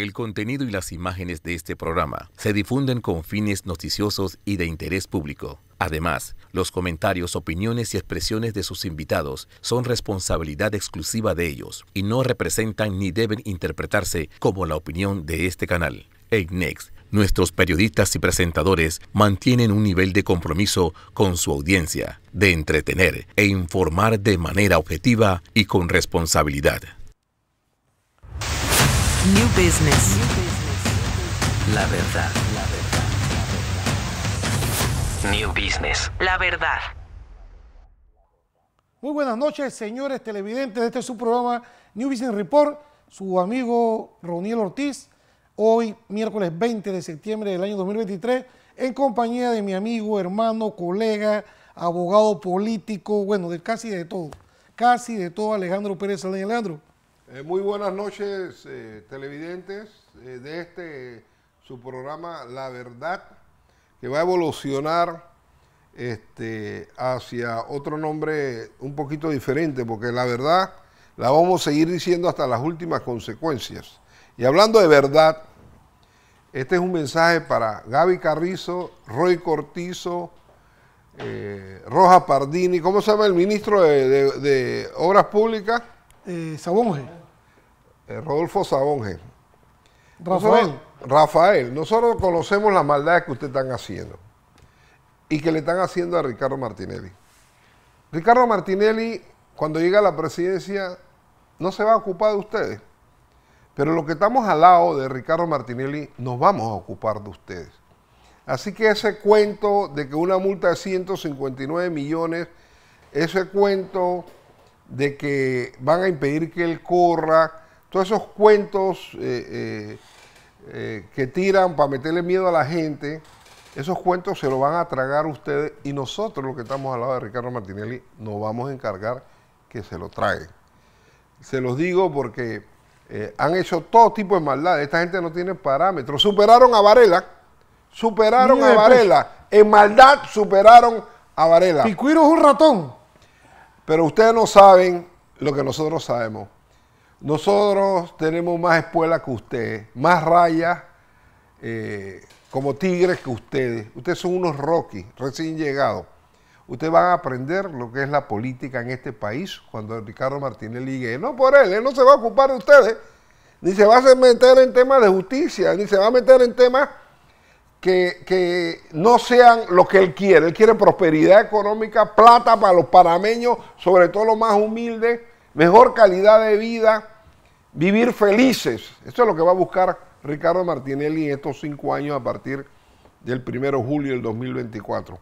El contenido y las imágenes de este programa se difunden con fines noticiosos y de interés público. Además, los comentarios, opiniones y expresiones de sus invitados son responsabilidad exclusiva de ellos y no representan ni deben interpretarse como la opinión de este canal. Next, nuestros periodistas y presentadores mantienen un nivel de compromiso con su audiencia, de entretener e informar de manera objetiva y con responsabilidad. New business. La verdad. New business. La verdad. Muy buenas noches, señores televidentes. Este es su programa New Business Report. Su amigo Roniel Ortiz. Hoy, miércoles 20 de septiembre del año 2023, en compañía de mi amigo, hermano, colega, abogado político, bueno, de casi de todo. Casi de todo, Alejandro Pérez Alejandro, eh, muy buenas noches, eh, televidentes eh, de este su programa La Verdad, que va a evolucionar este, hacia otro nombre un poquito diferente, porque la verdad la vamos a seguir diciendo hasta las últimas consecuencias. Y hablando de verdad, este es un mensaje para Gaby Carrizo, Roy Cortizo, Roja Pardini, ¿cómo se llama el ministro de, Obras Públicas? Mujer. Eh, Rodolfo Sabonge. Rafael. Rafael, nosotros conocemos las maldades que ustedes están haciendo y que le están haciendo a Ricardo Martinelli. Ricardo Martinelli, cuando llega a la presidencia, no se va a ocupar de ustedes. Pero los que estamos al lado de Ricardo Martinelli, nos vamos a ocupar de ustedes. Así que ese cuento de que una multa de 159 millones, ese cuento de que van a impedir que él corra, todos esos cuentos eh, eh, eh, que tiran para meterle miedo a la gente, esos cuentos se los van a tragar ustedes y nosotros, los que estamos al lado de Ricardo Martinelli, nos vamos a encargar que se lo traguen. Se los digo porque han hecho todo tipo de maldad. Esta gente no tiene parámetros. Superaron a Varela. Superaron a pues. Varela. En maldad superaron a Varela. Picuiro es un ratón. Pero ustedes no saben lo que nosotros sabemos. Nosotros tenemos más espuelas que ustedes, más rayas eh, como tigres que ustedes. Ustedes son unos rockies, recién llegados. Ustedes van a aprender lo que es la política en este país cuando Ricardo Martínez llegue. No por él, él no se va a ocupar de ustedes, ni se va a meter en temas de justicia, ni se va a meter en temas que, que, no sean lo que él quiere. Él quiere prosperidad económica, plata para los panameños, sobre todo los más humildes, mejor calidad de vida, vivir felices. Eso es lo que va a buscar Ricardo Martinelli en estos cinco años a partir del 1 de julio del 2024.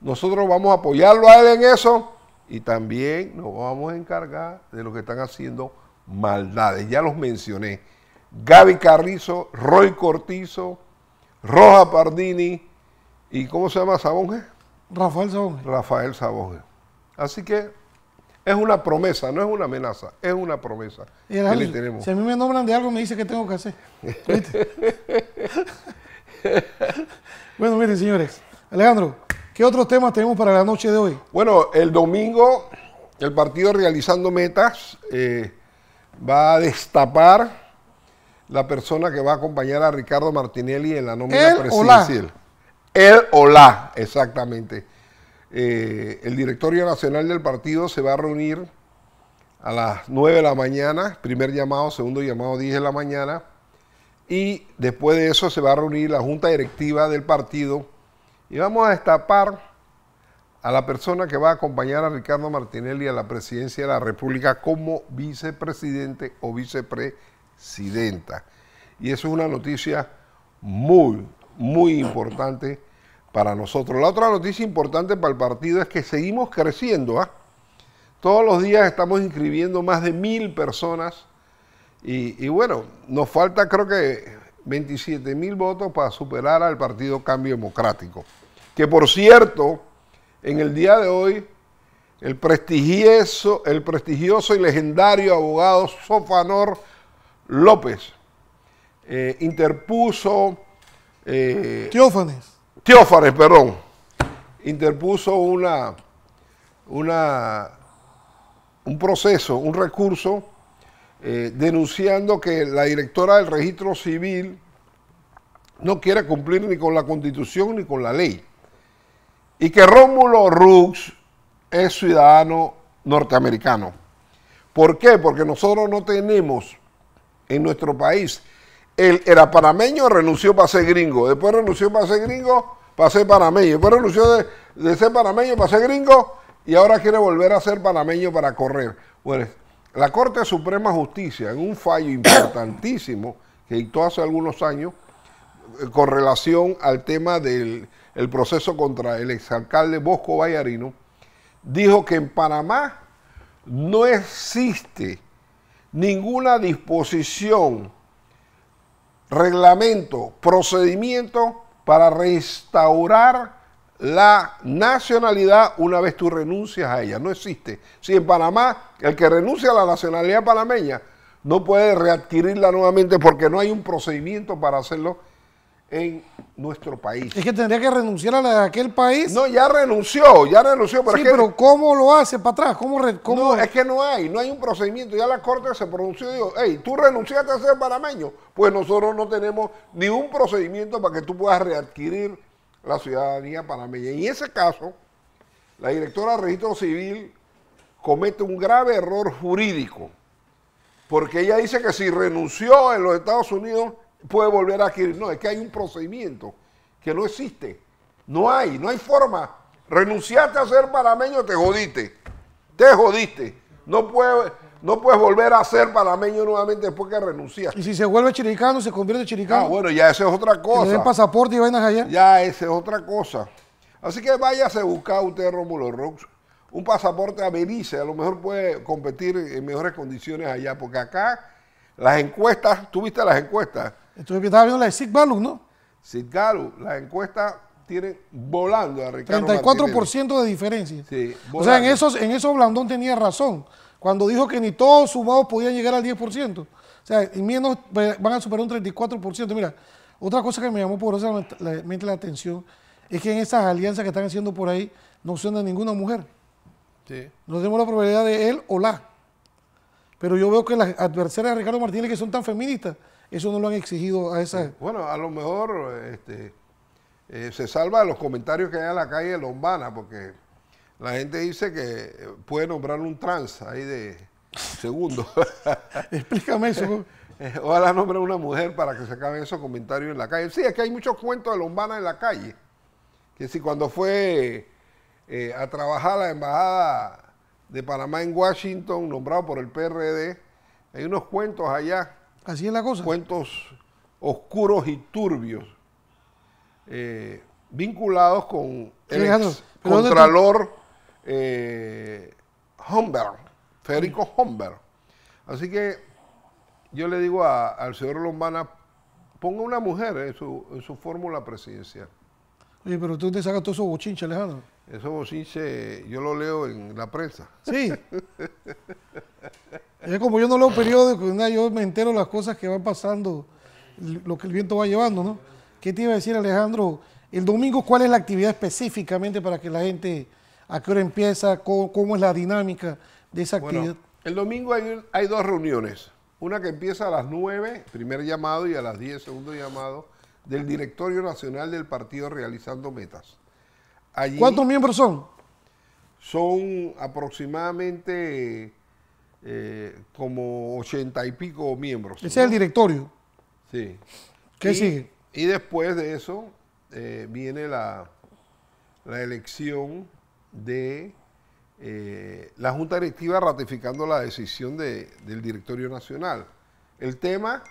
Nosotros vamos a apoyarlo a él en eso y también nos vamos a encargar de lo que están haciendo maldades. Ya los mencioné. Gaby Carrizo, Roy Cortizo, Roja Pardini y ¿cómo se llama Sabonge? Rafael Sabonge. Rafael Sabonge. Así que es una promesa, no es una amenaza, es una promesa. Y Si a mí me nombran de algo, me dice que tengo que hacer. bueno, miren, señores. Alejandro, ¿qué otros temas tenemos para la noche de hoy? Bueno, el domingo, el partido realizando metas eh, va a destapar la persona que va a acompañar a Ricardo Martinelli en la nómina presidencial. El o la, exactamente eh, el directorio nacional del partido se va a reunir a las 9 de la mañana, primer llamado, segundo llamado 10 de la mañana, y después de eso se va a reunir la junta directiva del partido y vamos a destapar a la persona que va a acompañar a Ricardo Martinelli a la presidencia de la República como vicepresidente o vicepresidenta. Y eso es una noticia muy, muy importante para nosotros. La otra noticia importante para el partido es que seguimos creciendo. ¿ah? Todos los días estamos inscribiendo más de mil personas y, bueno, nos falta creo que 27 mil votos para superar al Partido Cambio Democrático. Que por cierto, en el día de hoy, el prestigioso, el prestigioso y legendario abogado Sofanor López eh, interpuso... Eh, Teófares, perdón, interpuso una, un proceso, un recurso, eh, denunciando que la directora del registro civil no quiere cumplir ni con la constitución ni con la ley. Y que Rómulo Rux es ciudadano norteamericano. ¿Por qué? Porque nosotros no tenemos en nuestro país él era panameño, renunció para ser gringo. Después renunció para ser gringo, para ser panameño. Después renunció de, ser panameño para ser gringo y ahora quiere volver a ser panameño para correr. Bueno, la Corte Suprema de Justicia, en un fallo importantísimo que dictó hace algunos años, eh, con relación al tema del proceso contra el exalcalde Bosco Vallarino, dijo que en Panamá no existe ninguna disposición reglamento, procedimiento para restaurar la nacionalidad una vez tú renuncias a ella. No existe. Si en Panamá el que renuncia a la nacionalidad panameña no puede readquirirla nuevamente porque no hay un procedimiento para hacerlo en nuestro país. Es que tendría que renunciar a, la, de aquel país. No, ya renunció, ya renunció. Pero sí, pero ¿cómo lo hace para atrás? ¿Cómo, No, es que no hay, no hay un procedimiento. Ya la Corte se pronunció y dijo, hey, tú renunciaste a ser panameño. Pues nosotros no tenemos ni un procedimiento para que tú puedas readquirir la ciudadanía panameña. Y en ese caso, la directora de registro civil comete un grave error jurídico. Porque ella dice que si renunció en los Estados Unidos puede volver a adquirir. No, es que hay un procedimiento que no existe. No hay, no hay forma. Renunciaste a ser panameño, te jodiste. Te jodiste. No puedes, no puedes volver a ser panameño nuevamente después que renunciaste. Y si se vuelve chiricano, se convierte en ah, chiricano. Ah, bueno, ya esa es otra cosa. Tiene pasaporte y vainas allá. Ya esa es otra cosa. Así que váyase a buscar usted, Rómulo Rox, un pasaporte a Belice. A lo mejor puede competir en mejores condiciones allá, porque acá las encuestas, tuviste las encuestas, estaba viendo la de Sid ¿no? Sid la encuesta tiene volando a Ricardo 34% de diferencia. Sí, o sea, en eso, en eso Blandón tenía razón. Cuando dijo que ni todos sumados podían llegar al 10%. O sea, y menos pues, van a superar un 34%. Mira, otra cosa que me llamó por eso la atención es que en esas alianzas que están haciendo por ahí no suena ninguna mujer. Sí. No tenemos la probabilidad de él o la. Pero yo veo que las adversarias de Ricardo Martínez, que son tan feministas, eso no lo han exigido a esa... Bueno, a lo mejor este, eh, se salva de los comentarios que hay en la calle de Lombana, porque la gente dice que puede nombrar un trans ahí de segundo. Explícame eso. Eh, ojalá nombre una mujer para que se acaben esos comentarios en la calle. Sí, es que hay muchos cuentos de Lombana en la calle. Que si cuando fue eh, a trabajar la embajada de Panamá en Washington, nombrado por el PRD, hay unos cuentos allá Así es la cosa. Cuentos oscuros y turbios eh, vinculados con el contralor eh, Humber, Federico Humber. Así que yo le digo al señor Lombana, ponga una mujer en su fórmula presidencial. Oye, pero tú te sacas todo esos bochinches, Alejandro. Eso bochinches yo lo leo en la prensa. Sí. es como yo no leo periódicos, yo me entero las cosas que van pasando, lo que el viento va llevando, ¿no? ¿Qué te iba a decir, Alejandro? El domingo, ¿cuál es la actividad específicamente para que la gente, a qué hora empieza, cómo, es la dinámica de esa actividad? el domingo hay, hay dos reuniones. Una que empieza a las 9, primer llamado, y a las 10, segundo llamado del Directorio Nacional del Partido Realizando Metas. ¿Cuántos miembros son? Son aproximadamente eh, como ochenta y pico miembros. Ese es el directorio. Sí. ¿Qué sigue? Y después de eso eh, viene la, la, elección de eh, la Junta Directiva ratificando la decisión del Directorio Nacional. El tema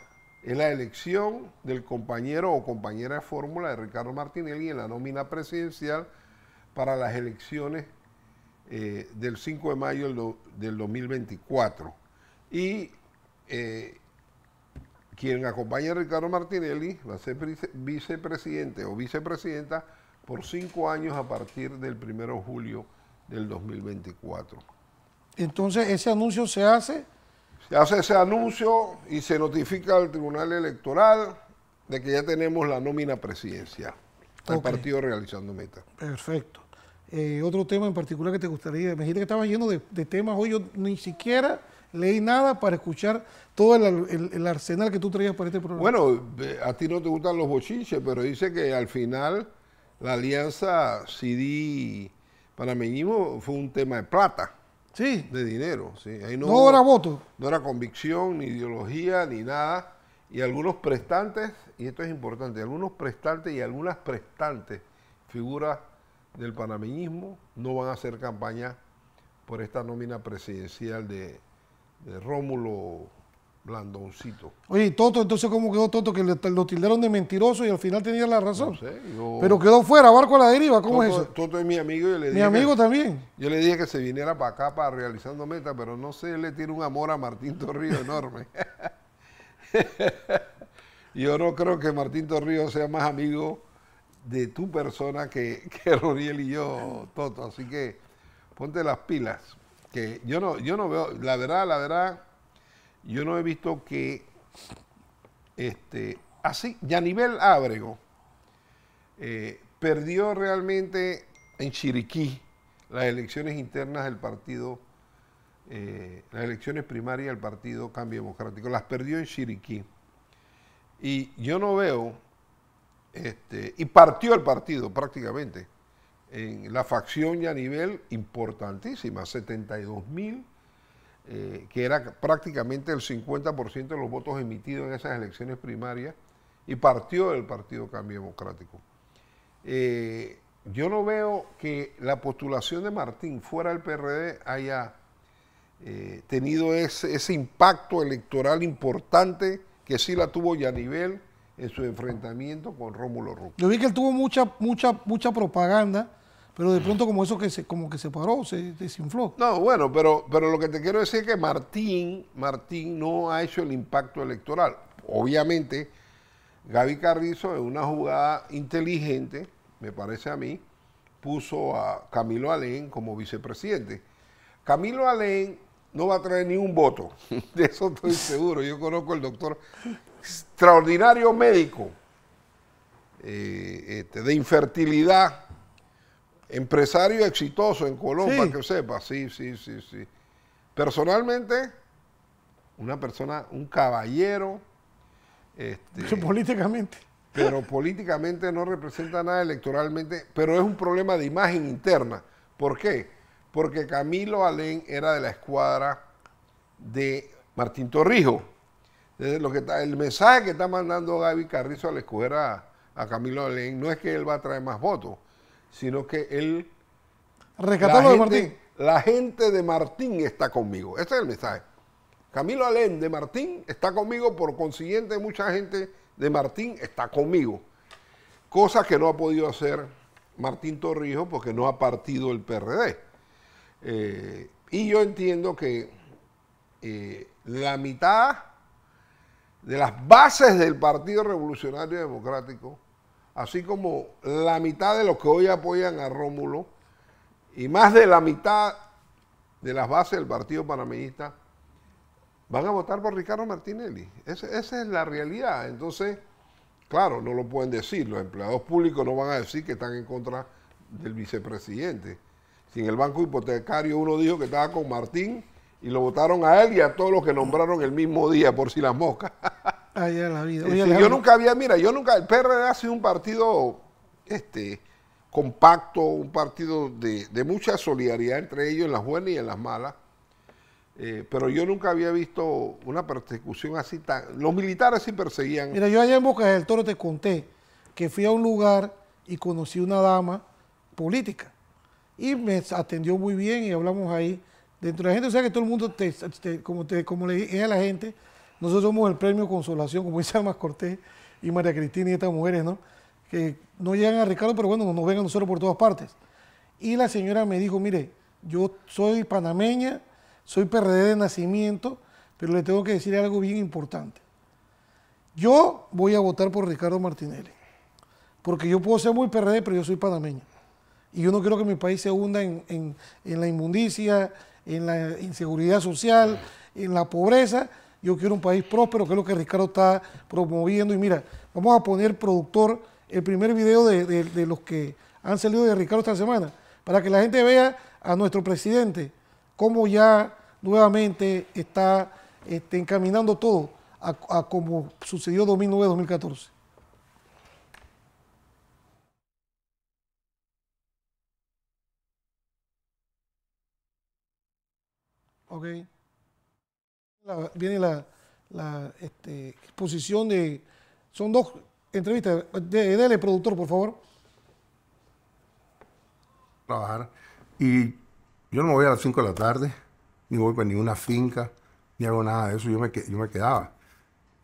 es la elección del compañero o compañera de fórmula de Ricardo Martinelli en la nómina presidencial para las elecciones eh, del 5 de mayo del, 2024. Y eh, quien acompaña a Ricardo Martinelli va a ser vicepresidente o vicepresidenta por cinco años a partir del 1 de julio del 2024. Entonces, ese anuncio se hace se hace ese anuncio y se notifica al Tribunal Electoral de que ya tenemos la nómina presidencial. El partido realizando meta. Perfecto. Eh, otro tema en particular que te gustaría, me que estaba lleno de, temas hoy, yo ni siquiera leí nada para escuchar todo el, arsenal que tú traías para este programa. Bueno, eh, a ti no te gustan los bochinches, pero dice que al final la alianza CD panameñismo fue un tema de plata. Sí. De dinero, no, era voto. No era convicción, ni ideología, ni nada. Y algunos prestantes, y esto es importante, algunos prestantes y algunas prestantes figuras del panameñismo no van a hacer campaña por esta nómina presidencial de, de Rómulo blandoncito. Oye, Toto, entonces, ¿cómo quedó Toto? Que lo tildaron de mentiroso y al final tenía la razón. Pero quedó fuera, barco a la deriva, ¿cómo es eso? Toto es mi amigo. Yo le mi amigo también. Yo le dije que se viniera para acá para realizando meta, pero no sé, él le tiene un amor a Martín Torrío enorme. yo no creo que Martín Torrío sea más amigo de tu persona que, que Roniel y yo, Toto. Así que ponte las pilas. Que yo no, yo no veo, la verdad, la verdad yo no he visto que este, así, Yanivel Ábrego eh, perdió realmente en Chiriquí las elecciones internas del partido, eh, las elecciones primarias del partido Cambio Democrático, las perdió en Chiriquí. Y yo no veo, este, y partió el partido prácticamente, en la facción Yanivel importantísima, 72 mil eh, que era prácticamente el 50% de los votos emitidos en esas elecciones primarias, y partió del Partido Cambio Democrático. Eh, yo no veo que la postulación de Martín fuera del PRD haya eh, tenido ese, impacto electoral importante que sí la tuvo Yanivel en su enfrentamiento con Rómulo Ruz. Yo vi que él tuvo mucha, mucha, mucha propaganda pero de mm. pronto como eso que se, como que se paró, se desinfló. No, bueno, pero, pero lo que te quiero decir es que Martín, Martín no ha hecho el impacto electoral. Obviamente, Gaby Carrizo en una jugada inteligente, me parece a mí, puso a Camilo Alén como vicepresidente. Camilo Alén no va a traer ni un voto, de eso estoy seguro. Yo conozco al doctor, extraordinario médico eh, este, de infertilidad Empresario exitoso en Colombia, que sepa. Sí, sí, sí, sí. Personalmente, una persona, un caballero. Este, políticamente. Pero políticamente no representa nada electoralmente, pero es un problema de imagen interna. ¿Por qué? Porque Camilo Alén era de la escuadra de Martín Torrijos. Lo que el mensaje que está mandando Gaby Carrizo al escoger a, a Camilo Alén no es que él va a traer más votos, sino que él... Rescató Martín. La gente de Martín está conmigo. Ese es el mensaje. Camilo Alén de Martín está conmigo, por consiguiente mucha gente de Martín está conmigo. Cosa que no ha podido hacer Martín Torrijos porque no ha partido el PRD. Eh, y yo entiendo que eh, la mitad de las bases del Partido Revolucionario Democrático así como la mitad de los que hoy apoyan a Rómulo y más de la mitad de las bases del Partido Panameñista van a votar por Ricardo Martinelli. esa es la realidad. Entonces, claro, no lo pueden decir. Los empleados públicos no van a decir que están en contra del vicepresidente. Si en el banco hipotecario uno dijo que estaba con Martín y lo votaron a él y a todos los que nombraron el mismo día, por si las moscas. yo nunca había, mira, yo nunca, el PRD ha sido un partido este, compacto, un partido de, mucha solidaridad entre ellos en las buenas y en las malas. Eh, pero yo nunca había visto una persecución así tan... Los militares sí perseguían. Mira, yo allá en Boca del Toro te conté que fui a un lugar y conocí una dama política. Y me atendió muy bien y hablamos ahí dentro de la gente. O sea que todo el mundo, te, como, te, como le dije a la gente, nosotros somos el premio Consolación, como dice Amas Cortés y María Cristina y estas mujeres, ¿no? Que no llegan a Ricardo, pero bueno, nos ven a nosotros por todas partes. Y la señora me dijo, mire, yo soy panameña, soy PRD de nacimiento, pero le tengo que decir algo bien importante. Yo voy a votar por Ricardo Martinelli, porque yo puedo ser muy PRD, pero yo soy panameña. Y yo no quiero que mi país se hunda en, en la inmundicia, en la inseguridad social, en la pobreza, yo quiero un país próspero, que es lo que Ricardo está promoviendo. Y mira, vamos a poner, productor, el primer video de, los que han salido de Ricardo esta semana, para que la gente vea a nuestro presidente, cómo ya nuevamente está este, encaminando todo a, como sucedió 2009-2014. Okay viene la, este, exposición de... Son dos entrevistas. De, dele, productor, por favor. Trabajar. Y yo no me voy a las 5 de la tarde, ni voy para ninguna finca, ni hago nada de eso. Yo me, yo me quedaba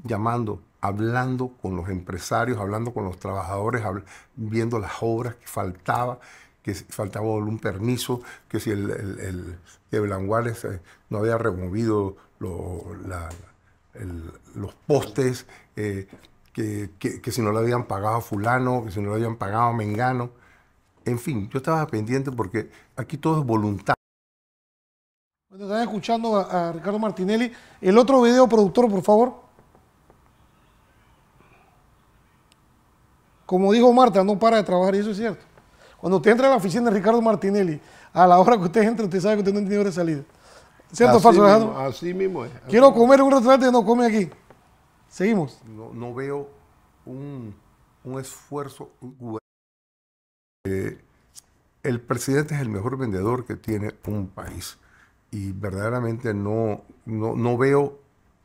llamando, hablando con los empresarios, hablando con los trabajadores, viendo las obras que faltaba que faltaba un permiso, que si el, el, el eh, no había removido los postes, eh, que, si no lo habían pagado a fulano, que si no lo habían pagado a Mengano. En fin, yo estaba pendiente porque aquí todo es voluntad. Bueno, escuchando a Ricardo Martinelli. El otro video, productor, por favor. Como dijo Marta, no para de trabajar y eso es cierto. Cuando usted entra a la oficina de Ricardo Martinelli, a la hora que usted entra, usted sabe que usted no tiene hora de salida. ¿Cierto, falso, así mismo es. Quiero comer un restaurante y no come aquí. Seguimos. No, no veo un, un esfuerzo. Eh, el presidente es el mejor vendedor que tiene un país. Y verdaderamente no, no, no veo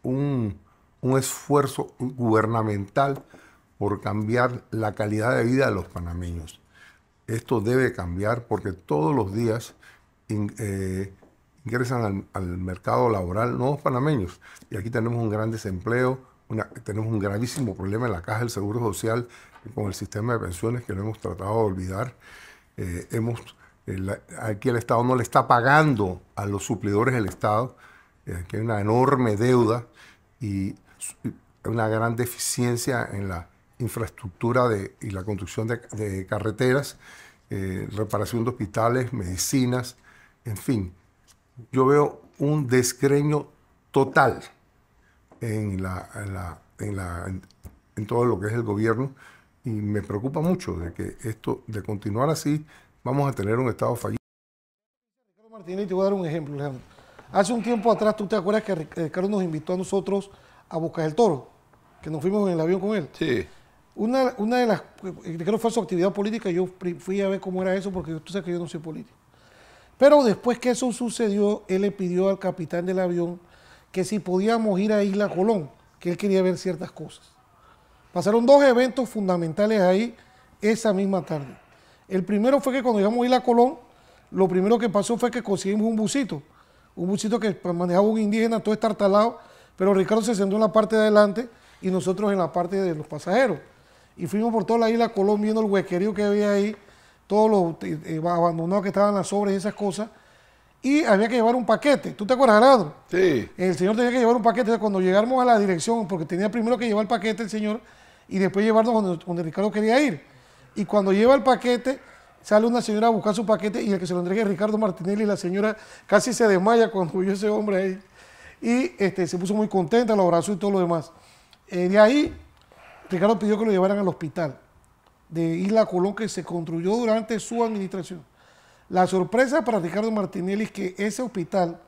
un, un esfuerzo gubernamental por cambiar la calidad de vida de los panameños. Esto debe cambiar porque todos los días eh, ingresan al, mercado laboral nuevos panameños. Y aquí tenemos un gran desempleo, tenemos un gravísimo problema en la caja del Seguro Social con el sistema de pensiones que lo hemos tratado de olvidar. Eh, hemos, eh, aquí el Estado no le está pagando a los suplidores del Estado. aquí hay una enorme deuda y una gran deficiencia en la infraestructura de, y la construcción de, carreteras, eh, reparación de hospitales, medicinas, en fin. Yo veo un desgreño total en, la, en, la, en, la, en todo lo que es el gobierno y me preocupa mucho de que esto, de continuar así, vamos a tener un Estado fallido. Ricardo Martínez, te voy a dar un ejemplo, Alejandro. Hace un tiempo atrás, ¿tú te acuerdas que eh, Ricardo nos invitó a nosotros a buscar el Toro? Que nos fuimos en el avión con él. Sí. Una, de las, creo que fue su actividad política, yo fui a ver cómo era eso, porque tú sabes que yo no soy político. Pero después que eso sucedió, él le pidió al capitán del avión que si podíamos ir a Isla Colón, que él quería ver ciertas cosas. Pasaron dos eventos fundamentales ahí esa misma tarde. El primero fue que cuando llegamos a Isla Colón, lo primero que pasó fue que conseguimos un busito, un busito que manejaba un indígena, todo estartalado, pero Ricardo se sentó en la parte de adelante y nosotros en la parte de los pasajeros y fuimos por toda la isla Colón viendo el huequerío que había ahí, todos los eh, eh, abandonados que estaban las obras y esas cosas. Y había que llevar un paquete. ¿Tú te acuerdas, Gerardo? Sí. El señor tenía que llevar un paquete. Cuando llegamos a la dirección, porque tenía primero que llevar el paquete el señor y después llevarnos donde, Ricardo quería ir. Y cuando lleva el paquete, sale una señora a buscar su paquete y el que se lo entregue es Ricardo Martinelli. Y la señora casi se desmaya cuando vio ese hombre ahí. Y este, se puso muy contenta, lo abrazó y todo lo demás. Eh, de ahí Ricardo pidió que lo llevaran al hospital de Isla Colón que se construyó durante su administración. La sorpresa para Ricardo Martinelli es que ese hospital,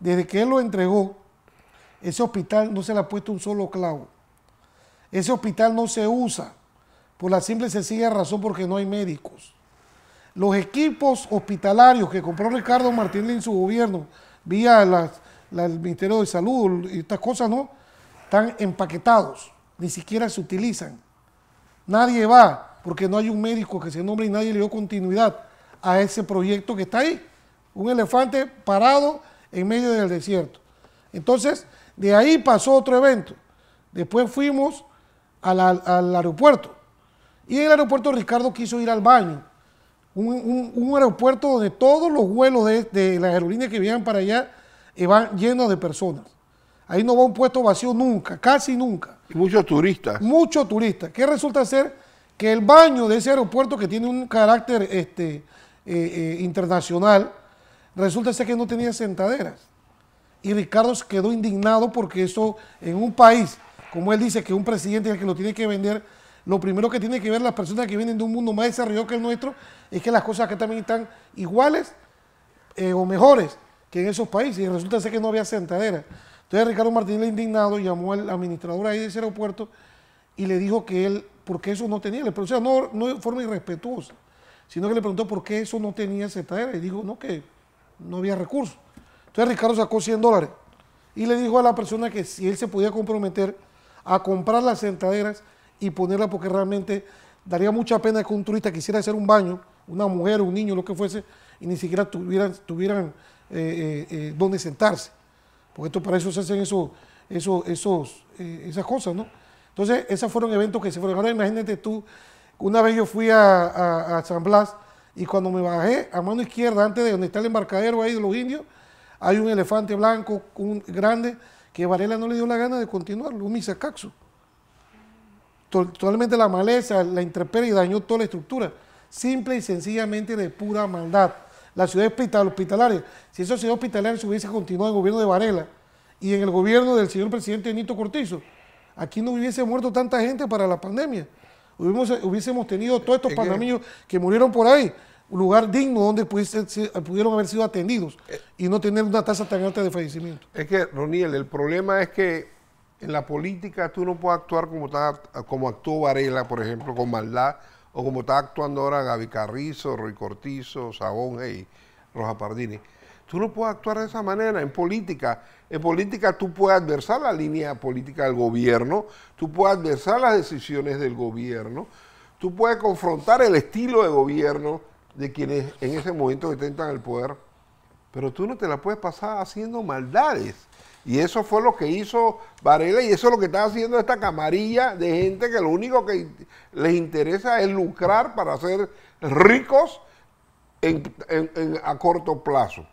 desde que él lo entregó, ese hospital no se le ha puesto un solo clavo. Ese hospital no se usa por la simple y sencilla razón porque no hay médicos. Los equipos hospitalarios que compró Ricardo Martinelli en su gobierno, vía el Ministerio de Salud y estas cosas, ¿no? Están empaquetados ni siquiera se utilizan. Nadie va porque no hay un médico que se nombre y nadie le dio continuidad a ese proyecto que está ahí. Un elefante parado en medio del desierto. Entonces, de ahí pasó otro evento. Después fuimos al, aeropuerto. Y en el aeropuerto Ricardo quiso ir al baño. Un, aeropuerto donde todos los vuelos de, las aerolíneas que vayan para allá eh, van llenos de personas. Ahí no va un puesto vacío nunca, casi nunca. muchos turistas. Muchos turistas. Que resulta ser que el baño de ese aeropuerto que tiene un carácter este, eh, eh, internacional, resulta ser que no tenía sentaderas. Y Ricardo se quedó indignado porque eso en un país, como él dice, que un presidente es el que lo tiene que vender, lo primero que tiene que ver las personas que vienen de un mundo más desarrollado que el nuestro es que las cosas que también están iguales eh, o mejores que en esos países. Y resulta ser que no había sentaderas entonces Ricardo Martínez indignado llamó al administrador ahí de ese aeropuerto y le dijo que él, porque eso no tenía, le preguntó, no, no de forma irrespetuosa, sino que le preguntó por qué eso no tenía sentadera y dijo, no, que no había recursos. Entonces Ricardo sacó 100 dólares y le dijo a la persona que si él se podía comprometer a comprar las sentaderas y ponerlas porque realmente daría mucha pena que un turista quisiera hacer un baño, una mujer, un niño, lo que fuese, y ni siquiera tuvieran, tuvieran eh, eh, eh, dónde sentarse. Porque esto, para eso se hacen eh, esas cosas, ¿no? Entonces, esos fueron eventos que se fueron. Ahora imagínate tú, una vez yo fui a, San Blas y cuando me bajé a mano izquierda, antes de donde está el embarcadero ahí de los indios, hay un elefante blanco un, grande que Varela no le dio la gana de continuarlo, un misacaxo. Totalmente la maleza, la y dañó toda la estructura. Simple y sencillamente de pura maldad la ciudad hospitalaria. Si esa ciudad hospitalaria se hubiese continuado en el gobierno de Varela y en el gobierno del señor presidente Benito Cortizo, aquí no hubiese muerto tanta gente para la pandemia. Hubiésemos, tenido todos estos panameños que murieron por ahí, un lugar digno donde pudieron haber sido atendidos eh. y no tener una tasa tan alta de fallecimiento. Es que, Roniel, el problema es que en la política tú no puedes actuar como, como actuó Varela, por ejemplo, con maldad o como está actuando ahora Gaby Carrizo, Roy Cortizo, Sabón, hey, Roja Pardini. Tú no puedes actuar de esa manera en política. En política tú puedes adversar la línea política del gobierno, tú puedes adversar las decisiones del gobierno, tú puedes confrontar el estilo de gobierno de quienes en ese momento intentan el poder, pero tú no te la puedes pasar haciendo maldades y eso fue lo que hizo Varela y eso es lo que está haciendo esta camarilla de gente que lo único que les interesa es lucrar para ser ricos a corto plazo.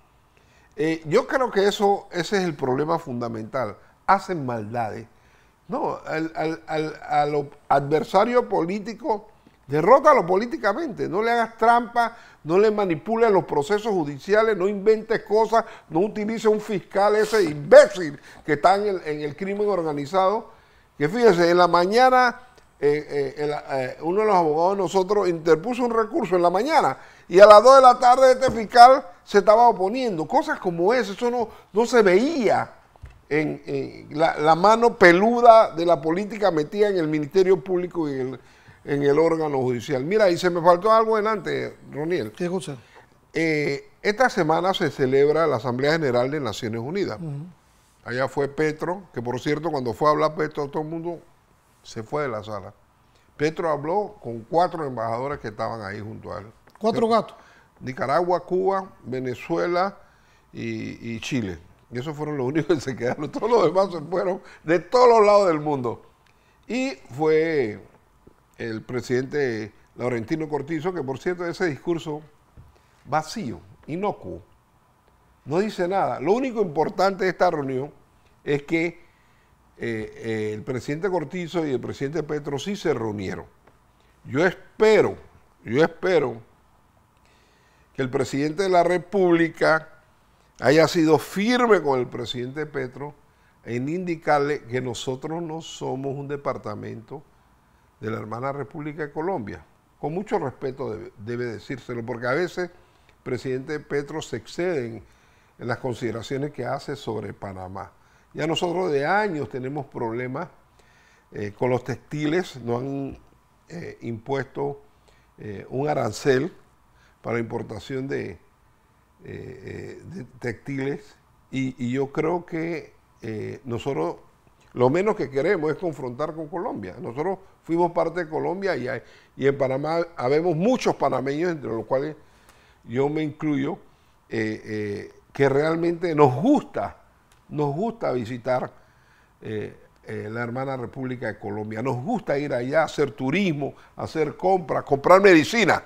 Eh, yo creo que eso, ese es el problema fundamental. Hacen maldades. No, al, al, al, al adversario político Derrótalo políticamente, no le hagas trampa, no le manipules los procesos judiciales, no inventes cosas, no utilices un fiscal ese imbécil que está en el, crimen organizado. Que fíjese, en la mañana eh, eh, eh, uno de los abogados de nosotros interpuso un recurso en la mañana y a las 2 de la tarde este fiscal se estaba oponiendo. Cosas como esas, eso no, no se veía en, la, la, mano peluda de la política metida en el Ministerio Público y en el en el órgano judicial. Mira, y se me faltó algo delante, Roniel. ¿Qué cosa? Eh, esta semana se celebra la Asamblea General de Naciones Unidas. Allá fue Petro, que por cierto, cuando fue a hablar Petro, todo el mundo se fue de la sala. Petro habló con cuatro embajadores que estaban ahí junto a él. ¿Cuatro gatos? Nicaragua, Cuba, Venezuela y, y Chile. Y esos fueron los únicos que se quedaron. Todos los demás se fueron de todos los lados del mundo. Y fue el presidente Laurentino Cortizo, que por cierto ese discurso vacío, inocuo, no dice nada. Lo único importante de esta reunión es que eh, eh, el presidente Cortizo y el presidente Petro sí se reunieron. Yo espero, yo espero que el presidente de la República haya sido firme con el presidente Petro en indicarle que nosotros no somos un departamento de la hermana República de Colombia. Con mucho respeto debe, decírselo, porque a veces el presidente Petro se excede en, las consideraciones que hace sobre Panamá. Ya nosotros de años tenemos problemas eh, con los textiles, no han eh, impuesto eh, un arancel para la importación de, textiles y, y, yo creo que nosotros lo menos que queremos es confrontar con Colombia. Nosotros fuimos parte de Colombia y, en Panamá habemos muchos panameños, entre los cuales yo me incluyo, eh, eh, que realmente nos gusta, nos gusta visitar eh, la hermana República de Colombia. Nos gusta ir allá, hacer turismo, hacer compras, comprar medicina,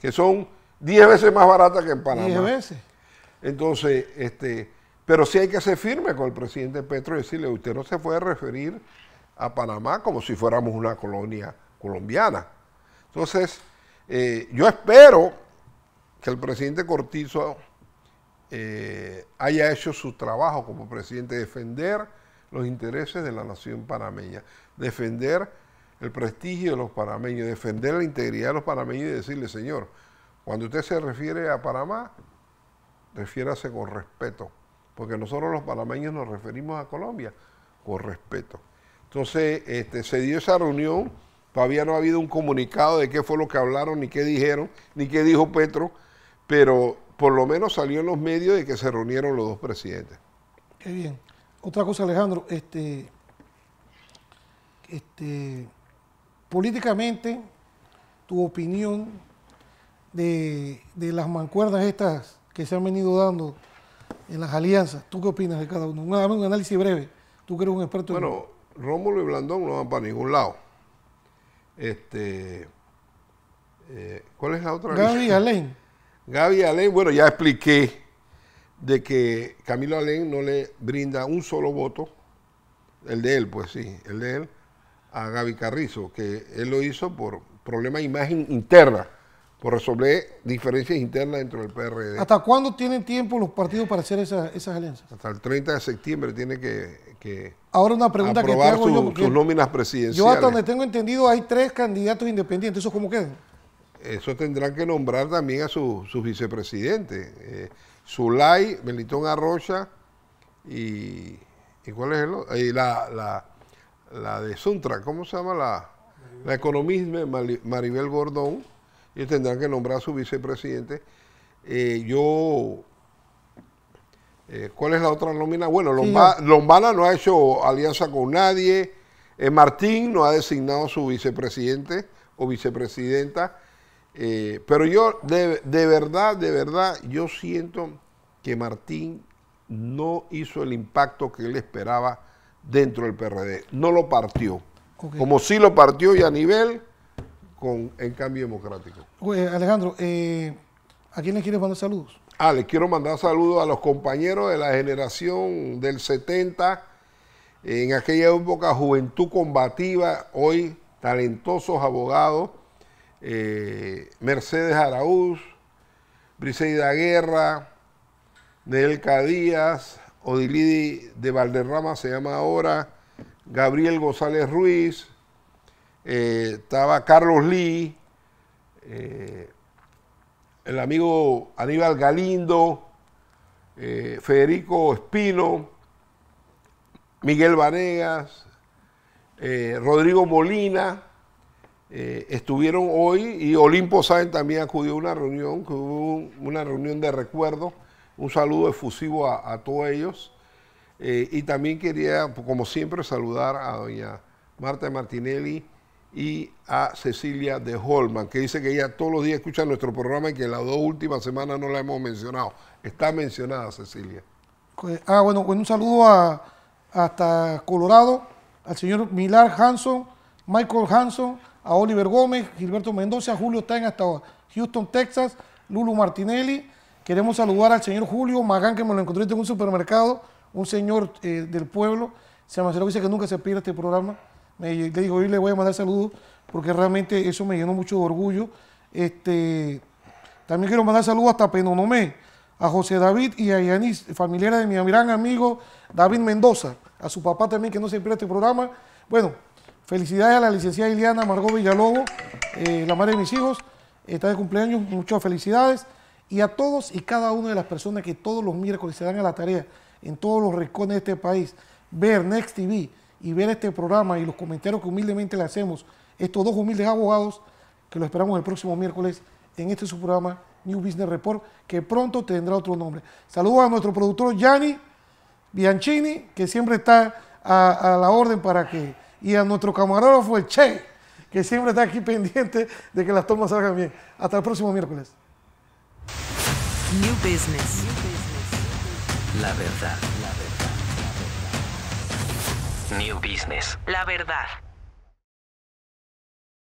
que son 10 veces más baratas que en Panamá. 10 veces. Entonces, este, pero sí hay que ser firme con el presidente Petro y decirle, usted no se puede referir a Panamá como si fuéramos una colonia colombiana. Entonces, eh, yo espero que el presidente Cortizo eh, haya hecho su trabajo como presidente, defender los intereses de la nación panameña, defender el prestigio de los panameños, defender la integridad de los panameños y decirle, señor, cuando usted se refiere a Panamá, refiérase con respeto porque nosotros los panameños nos referimos a Colombia con respeto. Entonces, este, se dio esa reunión, todavía no ha habido un comunicado de qué fue lo que hablaron, ni qué dijeron, ni qué dijo Petro, pero por lo menos salió en los medios de que se reunieron los dos presidentes. Qué bien. Otra cosa, Alejandro, este, este, políticamente, tu opinión de, las mancuerdas estas que se han venido dando en las alianzas. ¿Tú qué opinas de cada uno? Dame un análisis breve. Tú que eres un experto. Bueno, Rómulo y Blandón no van para ningún lado. Este, eh, ¿Cuál es la otra? Gaby Alén. Gaby Alén, bueno, ya expliqué de que Camilo Alén no le brinda un solo voto, el de él, pues sí, el de él, a Gaby Carrizo, que él lo hizo por problema de imagen interna por resolver diferencias internas dentro del PRD. ¿Hasta cuándo tienen tiempo los partidos para hacer esas, alianzas? Hasta el 30 de septiembre tiene que, que Ahora una pregunta que sus nóminas presidenciales. Yo hasta donde tengo entendido hay tres candidatos independientes. ¿Eso cómo queda? Eso tendrán que nombrar también a sus vicepresidentes. Eh, Zulay, Melitón Arrocha y... ¿Y cuál es el otro? Eh, la, de Suntra, ¿cómo se llama? La, la economista Maribel Gordón y tendrán que nombrar su vicepresidente. Eh, yo eh, ¿Cuál es la otra nómina? Bueno, Lombana no ha hecho alianza con nadie. Eh, Martín no ha designado su vicepresidente o vicepresidenta. pero yo, de, verdad, de verdad, yo siento que Martín no hizo el impacto que él esperaba dentro del PRD. No lo partió. Como sí lo partió y a nivel con En Cambio Democrático. Alejandro, eh, ¿a quién le quieres mandar saludos? Ah, les quiero mandar saludos a los compañeros de la generación del 70, en aquella época juventud combativa, hoy talentosos abogados, eh, Mercedes Araúz, Briseida Guerra, Nelka Díaz, Odilidi de Valderrama se llama ahora, Gabriel González Ruiz, eh, estaba Carlos Lee, eh, el amigo Aníbal Galindo, eh, Federico Espino, Miguel Vanegas, Rodrigo Molina, estuvieron hoy y Olimpo Sáenz también acudió a una reunión, que hubo una reunión de recuerdo, un saludo efusivo a todos ellos. y también quería, como siempre, saludar a doña Marta Martinelli, y a Cecilia de Holman, que dice que ella todos los días escucha nuestro programa y que en las dos últimas semanas no la hemos mencionado. Está mencionada Cecilia. Pues, ah, bueno, con un saludo hasta Colorado, al señor Milar Hanson, Michael Hanson, a Oliver Gómez, Gilberto Mendoza, Julio está hasta Houston, Texas, Lulu Martinelli. Queremos saludar al señor Julio Magán, que me lo encontré en un supermercado, un señor eh, del pueblo. Se me Cero dice que nunca se pierde este programa le digo, hoy le voy a mandar saludos porque realmente eso me llenó mucho de orgullo. Este, también quiero mandar saludos hasta Penonomé, a José David y a Yanis, familiares de mi gran amigo David Mendoza, a su papá también que no se este programa. Bueno, felicidades a la licenciada Iliana Margot Villalobos, eh, la madre de mis hijos, está de cumpleaños, muchas felicidades. Y a todos y cada una de las personas que todos los miércoles se dan a la tarea en todos los rincones de este país, ver Next TV, y ver este programa y los comentarios que humildemente le hacemos estos dos humildes abogados, que lo esperamos el próximo miércoles en este su programa New Business Report, que pronto tendrá otro nombre. Saludos a nuestro productor Gianni Bianchini, que siempre está a, a la orden para que, y a nuestro camarógrafo el Che, que siempre está aquí pendiente de que las tomas salgan bien. Hasta el próximo miércoles. New Business. La verdad. New Business. La verdad.